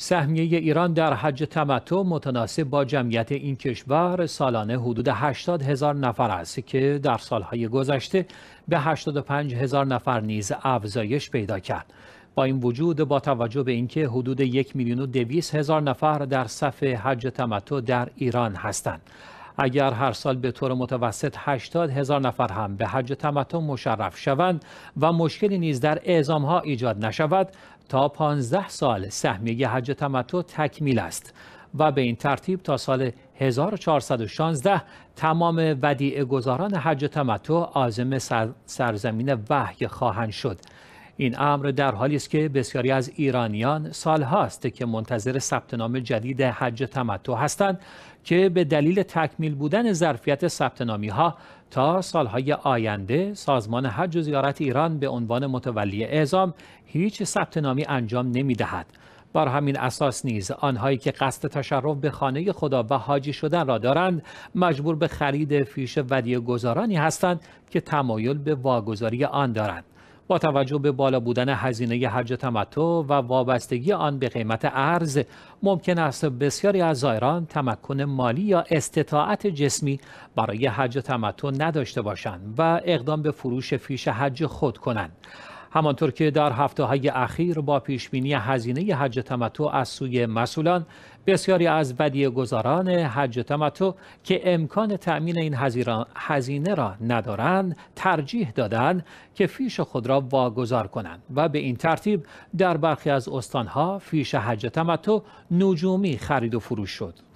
سهمیه ایران در حج تمتع متناسب با جمعیت این کشور سالانه حدود 80 هزار نفر است که در سالهای گذشته به 85 هزار نفر نیز افزایش پیدا کرد. با این وجود با توجه به اینکه حدود یک میلیون و دویست هزار نفر در صف حج تمتع در ایران هستند. اگر هر سال به طور متوسط 80 هزار نفر هم به حج تمتع مشرف شوند و مشکلی نیز در اعزام ها ایجاد نشود تا 15 سال سهمیه حج تمتع تکمیل است و به این ترتیب تا سال 1416 تمام ودیع گذاران حج تمتع آزم سرزمین وحی خواهند شد این امر در حالی است که بسیاری از ایرانیان سال هاست که منتظر ثبت نام جدید حج تمتع هستند که به دلیل تکمیل بودن ظرفیت ثبت ها تا سالهای آینده سازمان حج و زیارت ایران به عنوان متولی اعزام هیچ ثبت نامی انجام نمی دهد. بر همین اساس نیز آنهایی که قصد تشرف به خانه خدا و حاجی شدن را دارند مجبور به خرید فیش ودیه گذارانی هستند که تمایل به واگذاری آن دارند. با توجه به بالا بودن هزینه حج تمتع و وابستگی آن به قیمت ارز ممکن است بسیاری از زائران تمکن مالی یا استطاعت جسمی برای حج تمتع نداشته باشند و اقدام به فروش فیش حج خود کنند همانطور که در هفته های اخیر با پیشبینی هزینه حج تمتع از سوی مسئولان بسیاری از بدی گذاران حج تمتع که امکان تأمین این هزینه را ندارند ترجیح دادند که فیش خود را واگذار کنند و به این ترتیب در برخی از استانها فیش حج تمتع نجومی خرید و فروش شد